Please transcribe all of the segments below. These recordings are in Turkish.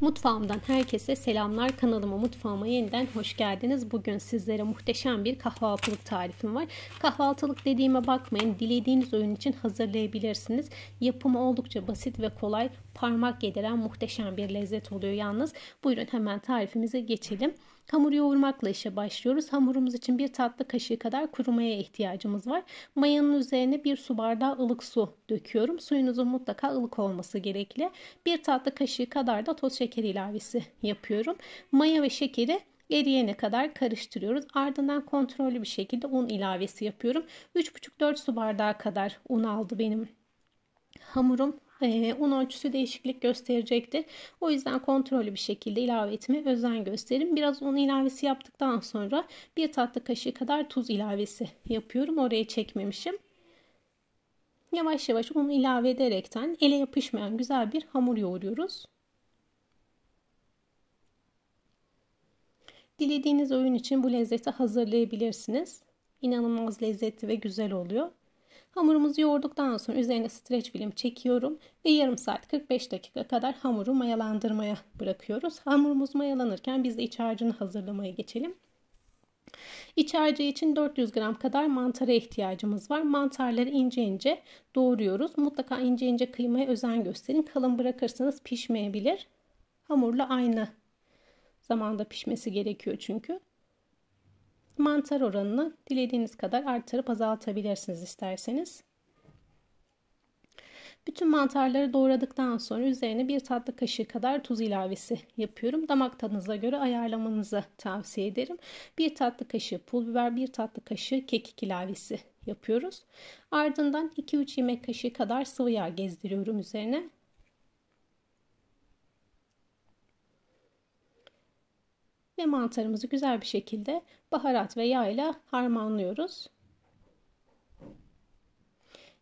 Mutfağımdan herkese selamlar. Kanalıma mutfağıma yeniden hoş geldiniz. Bugün sizlere muhteşem bir kahvaltılık tarifim var. Kahvaltılık dediğime bakmayın. Dilediğiniz öğün için hazırlayabilirsiniz. Yapımı oldukça basit ve kolay. Parmak yediren muhteşem bir lezzet oluyor yalnız. Buyurun hemen tarifimize geçelim. Hamur yoğurmakla işe başlıyoruz. Hamurumuz için bir tatlı kaşığı kadar kuru maya ihtiyacımız var. Mayanın üzerine bir su bardağı ılık su döküyorum. Suyunuzun mutlaka ılık olması gerekli. Bir tatlı kaşığı kadar da toz şeker ilavesi yapıyorum. Maya ve şekeri eriyene kadar karıştırıyoruz. Ardından kontrollü bir şekilde un ilavesi yapıyorum. 3,5-4 su bardağı kadar un aldı benim hamurum ee, un ölçüsü değişiklik gösterecektir. O yüzden kontrollü bir şekilde ilave etme özen gösterin. Biraz un ilavesi yaptıktan sonra bir tatlı kaşığı kadar tuz ilavesi yapıyorum. Oraya çekmemişim. Yavaş yavaş un ilave ederekten ele yapışmayan güzel bir hamur yoğuruyoruz. Dilediğiniz oyun için bu lezzeti hazırlayabilirsiniz. İnanılmaz lezzetli ve güzel oluyor. Hamurumuzu yoğurduktan sonra üzerine streç film çekiyorum ve yarım saat 45 dakika kadar hamuru mayalandırmaya bırakıyoruz. Hamurumuz mayalanırken biz de iç harcını hazırlamaya geçelim. İç harcı için 400 gram kadar mantara ihtiyacımız var. Mantarları ince ince doğruyoruz. Mutlaka ince ince kıymaya özen gösterin. Kalın bırakırsanız pişmeyebilir. Hamurla aynı zamanda pişmesi gerekiyor çünkü mantar oranını dilediğiniz kadar artırıp azaltabilirsiniz isterseniz. Bütün mantarları doğradıktan sonra üzerine bir tatlı kaşığı kadar tuz ilavesi yapıyorum. Damak tadınıza göre ayarlamanızı tavsiye ederim. Bir tatlı kaşığı pul biber, bir tatlı kaşığı kekik ilavesi yapıyoruz. Ardından 2-3 yemek kaşığı kadar sıvı yağ gezdiriyorum üzerine. ve mantarımızı güzel bir şekilde baharat ve yağ ile harmanlıyoruz.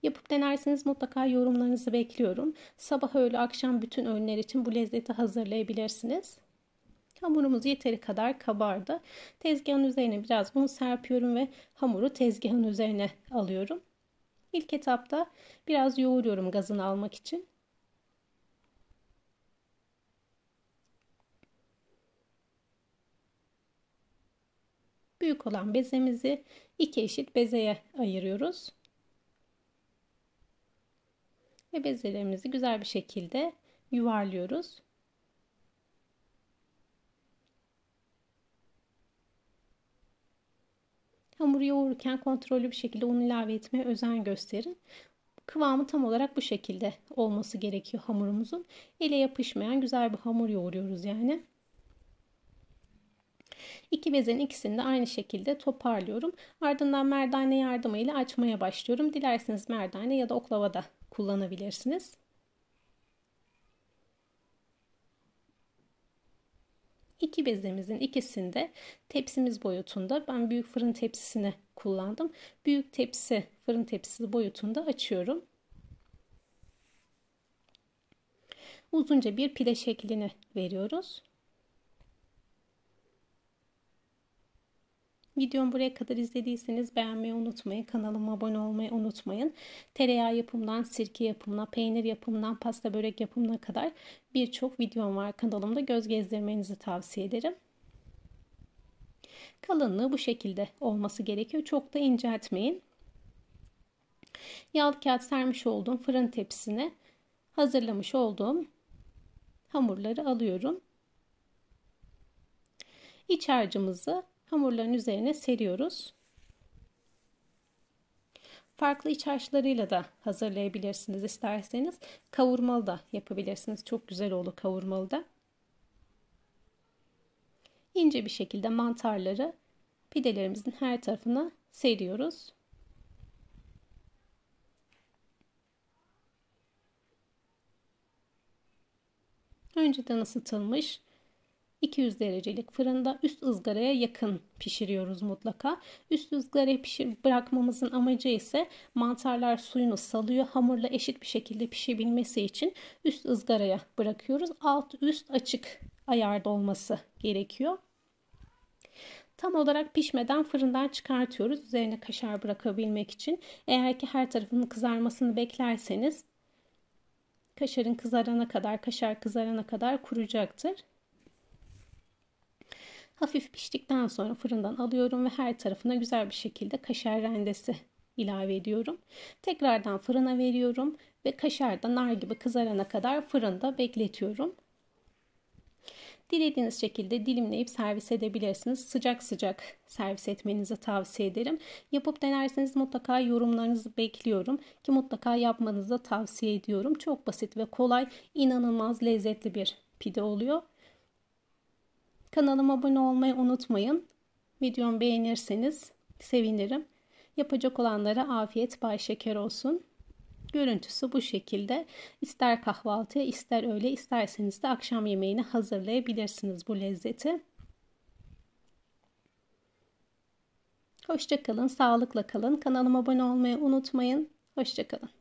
Yapıp denerseniz mutlaka yorumlarınızı bekliyorum. Sabah öğle akşam bütün öğünler için bu lezzeti hazırlayabilirsiniz. Hamurumuz yeteri kadar kabardı. Tezgahın üzerine biraz un serpiyorum ve hamuru tezgahın üzerine alıyorum. İlk etapta biraz yoğuruyorum gazını almak için. büyük olan bezemizi iki eşit bezeye ayırıyoruz. Ve bezelerimizi güzel bir şekilde yuvarlıyoruz. Hamuru yoğururken kontrollü bir şekilde un ilave etmeye özen gösterin. Kıvamı tam olarak bu şekilde olması gerekiyor hamurumuzun. Ele yapışmayan güzel bir hamur yoğuruyoruz yani. İki bezin ikisini de aynı şekilde toparlıyorum. Ardından merdane yardımıyla açmaya başlıyorum. Dilerseniz merdane ya da oklava da kullanabilirsiniz. İki bezemizin ikisinde tepsimiz boyutunda ben büyük fırın tepsisini kullandım. Büyük tepsi fırın tepsisi boyutunda açıyorum. Uzunca bir pide şeklini veriyoruz. Videomu buraya kadar izlediyseniz beğenmeyi unutmayın. Kanalıma abone olmayı unutmayın. Tereyağı yapımından sirke yapımına, peynir yapımından pasta börek yapımına kadar birçok videom var kanalımda. Göz gezdirmenizi tavsiye ederim. Kalınlığı bu şekilde olması gerekiyor. Çok da inceltmeyin. Yağlı kağıt sermiş olduğum fırın tepsisine hazırlamış olduğum hamurları alıyorum. İç harcımızı hamurların üzerine seriyoruz. Farklı iç harçlarıyla da hazırlayabilirsiniz isterseniz. Kavurmalı da yapabilirsiniz. Çok güzel olur kavurmalı da. İnce bir şekilde mantarları pidelerimizin her tarafına seriyoruz. Önceden ısıtılmış 200 derecelik fırında üst ızgaraya yakın pişiriyoruz mutlaka. Üst ızgaraya pişir bırakmamızın amacı ise mantarlar suyunu salıyor. Hamurla eşit bir şekilde pişebilmesi için üst ızgaraya bırakıyoruz. Alt üst açık ayarda olması gerekiyor. Tam olarak pişmeden fırından çıkartıyoruz üzerine kaşar bırakabilmek için. Eğer ki her tarafının kızarmasını beklerseniz kaşarın kızarana kadar, kaşar kızarana kadar kuruyacaktır. Hafif piştikten sonra fırından alıyorum ve her tarafına güzel bir şekilde kaşar rendesi ilave ediyorum. Tekrardan fırına veriyorum ve kaşar da nar gibi kızarana kadar fırında bekletiyorum. Dilediğiniz şekilde dilimleyip servis edebilirsiniz. Sıcak sıcak servis etmenizi tavsiye ederim. Yapıp denerseniz mutlaka yorumlarınızı bekliyorum ki mutlaka yapmanızı da tavsiye ediyorum. Çok basit ve kolay, inanılmaz lezzetli bir pide oluyor. Kanalıma abone olmayı unutmayın. Videomu beğenirseniz sevinirim. Yapacak olanlara afiyet bay şeker olsun. Görüntüsü bu şekilde. İster kahvaltıya, ister öğle, isterseniz de akşam yemeğini hazırlayabilirsiniz bu lezzeti. Hoşçakalın, sağlıkla kalın. Kanalıma abone olmayı unutmayın. Hoşçakalın.